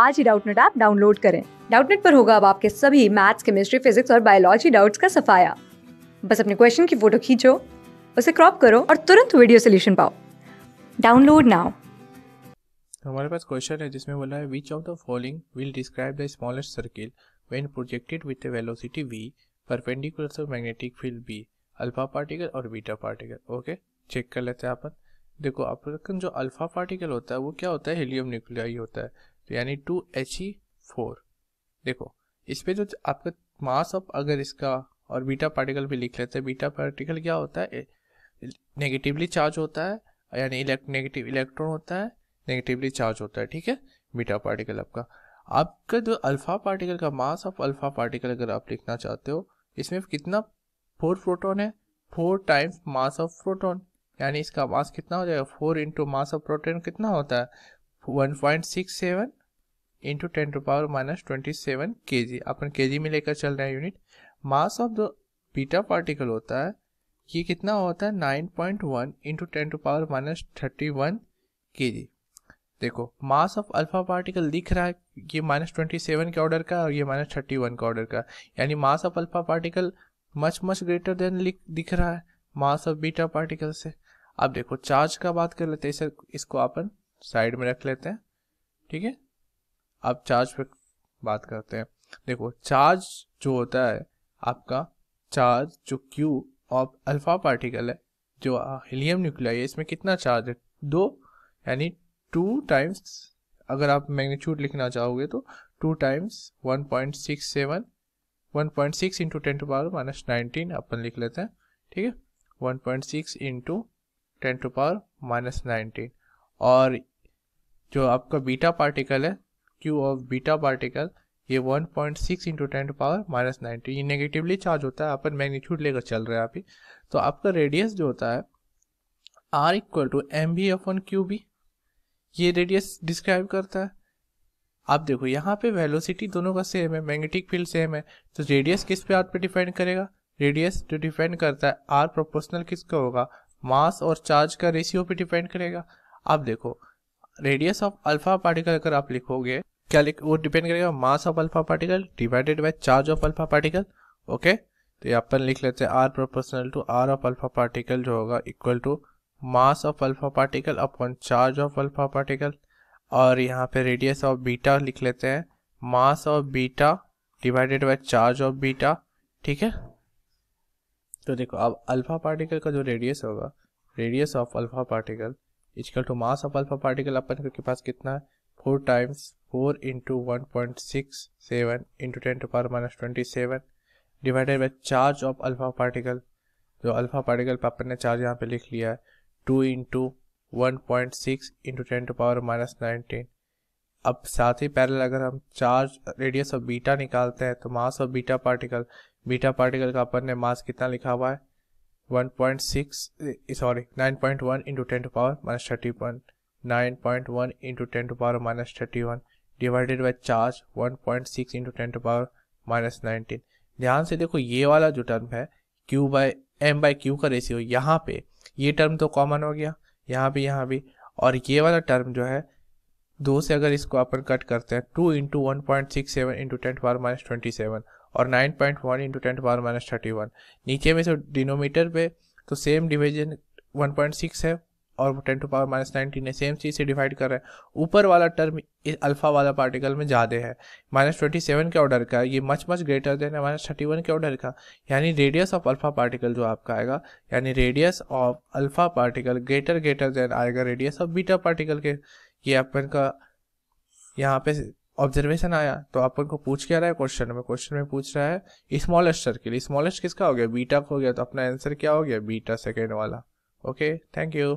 आज ही Doubtnut app download करें डाउटनेट पर होगा अब आपके सभी मैथ्स केमिस्ट्री फिजिक्स और बायोलॉजी डाउट्स का सफाया बस अपने क्वेश्चन की फोटो खींचो उसे क्रॉप करो और तुरंत वीडियो सोल्यूशन पाओ डाउनलोड नाउ हमारे पास क्वेश्चन है जिसमें बोला है which of the following will describe the smallest circle when projected with a velocity V perpendicular to magnetic field B alpha particle और बीटा पार्टिकल ओके चेक कर लेते हैं अपन देखो अपन जो अल्फा पार्टिकल होता है वो क्या होता है हीलियम न्यूक्लियाई होता है तो यानी टू एच ई फोर देखो इस पर जो आपका मास ऑफ अगर इसका और बीटा पार्टिकल भी लिख लेते हैं बीटा पार्टिकल क्या होता है नेगेटिवली चार्ज होता है यानी इलेक्ट नेगेटिव इलेक्ट्रॉन होता है नेगेटिवली चार्ज होता है ठीक है बीटा पार्टिकल आपका आपका जो अल्फा पार्टिकल का मास ऑफ अल्फा पार्टिकल अगर आप लिखना चाहते हो इसमें कितना फोर प्रोटोन है four times mass of proton यानी इसका मास कितना हो जाएगा four into mass of proton कितना होता है one point six seven into ten to power minus twenty seven K G अपन के जी में लेकर चल रहे हैं unit mass of the beta particle होता है ये कितना होता है nine point one into ten to power minus thirty one K G देखो मास ऑफ अल्फा पार्टिकल दिख रहा है ये माइनस ट्वेंटी सेवन के ऑर्डर का और ये माइनस थर्टी वन का ऑर्डर का यानी mass of alpha particle much much greater than दिख रहा है मास ऑफ बीटा पार्टिकल से अब देखो चार्ज का बात कर लेते हैं इसको अपन साइड में रख लेते हैं ठीक है अब चार्ज पर बात करते हैं देखो चार्ज जो होता है आपका चार्ज जो क्यू ऑफ अल्फा पार्टिकल है जो हीलियम न्यूक्लियाई है इसमें कितना चार्ज है दो यानी टू टाइम्स अगर आप मैग्नीट्यूड लिखना चाहोगे तो two times one point six seven one point six into ten to power minus nineteen अपन लिख लेते हैं ठीक है one point six into ten to power minus nineteen और जो आपका बीटा पार्टिकल है क्यू ऑफ बीटा पार्टिकल ये 1.6 point six into ten power minus ninety ये नेगेटिवली चार्ज होता है अपन मैग्नीट्यूड लेकर चल रहे हैं अभी तो आपका रेडियस जो होता है R equal to M B upon Q B ये रेडियस डिस्क्राइब करता है आप देखो यहाँ पे वेलोसिटी दोनों का सेम है मैग्नेटिक फील्ड सेम है तो रेडियस किस पे आप पे डिपेंड करेगा रेडियस जो डिपेंड करता है आर प्रोपोर्शनल किसका होगा मास और चार्ज का रेशियो पे डिपेंड करेगा आप देखो रेडियस ऑफ अल्फा पार्टिकल अगर आप लिखोगे क्या लिख वो डिपेंड करेगा mass of alpha particle divided by charge of alpha particle okay तो ये अपन लिख लेते हैं R proportional to R of alpha particle जो होगा equal to mass of alpha particle upon charge of alpha particle और यहाँ पे रेडियस ऑफ बीटा लिख लेते हैं mass of beta divided by charge of beta ठीक है तो देखो अब अल्फा पार्टिकल का जो रेडियस होगा radius of alpha particle is equal to mass of alpha particle अपन के पास कितना है 4 times 4 into 1.67 into 10 to power minus 27 divided by charge of alpha particle जो अल्फा पार्टिकल पर ने चार्ज यहाँ पे लिख लिया है two into one point six into ten to power minus nineteen अब साथ ही पैरेलल अगर हम चार्ज रेडियस ऑफ बीटा निकालते हैं तो mass of beta particle beta particle का अपन ने मास कितना लिखा हुआ है one point six sorry nine point one into ten to power minus thirty point nine point one into ten to power minus thirty one divided by charge one point six into ten to power minus nineteen ध्यान से देखो ये वाला जो term है Q by M by Q का ratio यहाँ पे ये टर्म तो कॉमन हो गया यहाँ भी यहाँ भी और ये वाला टर्म जो है दो से अगर इसको अपन कट करते हैं two into one point six seven into ten power minus twenty seven और nine point one into ten power minus thirty one नीचे में से डिनोमीटर पे तो same division one point six है और वो ten to power minus nineteen है सेम चीज़ से डिवाइड कर रहे हैं ऊपर वाला टर्म इस अल्फ़ा वाला पार्टिकल में ज़्यादा है माइनस ट्वेंटी सेवन के ऑर्डर का ये मच मच ग्रेटर देन है माइनस थर्टी वन के ऑर्डर का यानी रेडियस ऑफ अल्फ़ा पार्टिकल जो आपका आएगा यानी radius of alpha particle greater greater than आएगा रेडियस ऑफ बीटा पार्टिकल के ये अपन का यहाँ पे ऑब्जर्वेशन आया तो अपन को पूछ क्या रहा है क्वेश्चन में क्वेश्चन में पूछ रहा है स्मॉलेस्ट सर्किल स्मॉलेस्ट किसका हो गया बीटा का हो गया तो अपना आंसर क्या हो गया बीटा सेकेंड वाला ओके थैंक यू